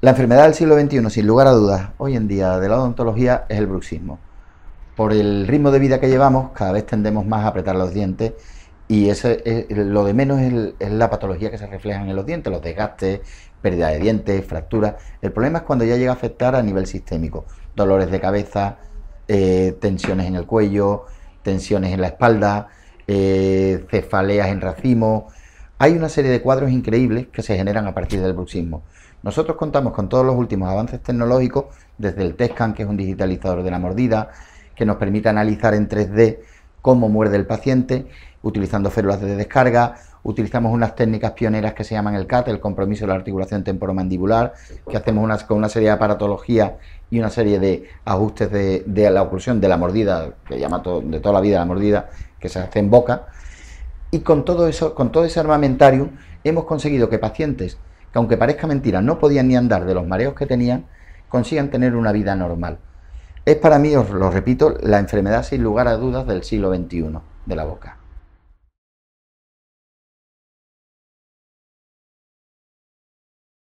La enfermedad del siglo XXI, sin lugar a dudas, hoy en día de la odontología es el bruxismo. Por el ritmo de vida que llevamos, cada vez tendemos más a apretar los dientes y es, eh, lo de menos es, la patología que se refleja en los dientes, los desgastes, pérdida de dientes, fracturas. El problema es cuando ya llega a afectar a nivel sistémico, dolores de cabeza, eh, tensiones en el cuello, tensiones en la espalda, eh, cefaleas en racimo, hay una serie de cuadros increíbles que se generan a partir del bruxismo. Nosotros contamos con todos los últimos avances tecnológicos, desde el TESCAN, que es un digitalizador de la mordida, que nos permite analizar en 3D cómo muerde el paciente, utilizando células de descarga, utilizamos unas técnicas pioneras que se llaman el CAT, el compromiso de la articulación temporomandibular, que hacemos con una serie de aparatología y una serie de ajustes de, la oclusión, de la mordida, que llama de toda la vida la mordida, que se hace en boca. Y con todo eso, con todo ese armamentario, hemos conseguido que pacientes que aunque parezca mentira, no podían ni andar de los mareos que tenían, consigan tener una vida normal. Es para mí, os lo repito, la enfermedad sin lugar a dudas del siglo XXI de la boca.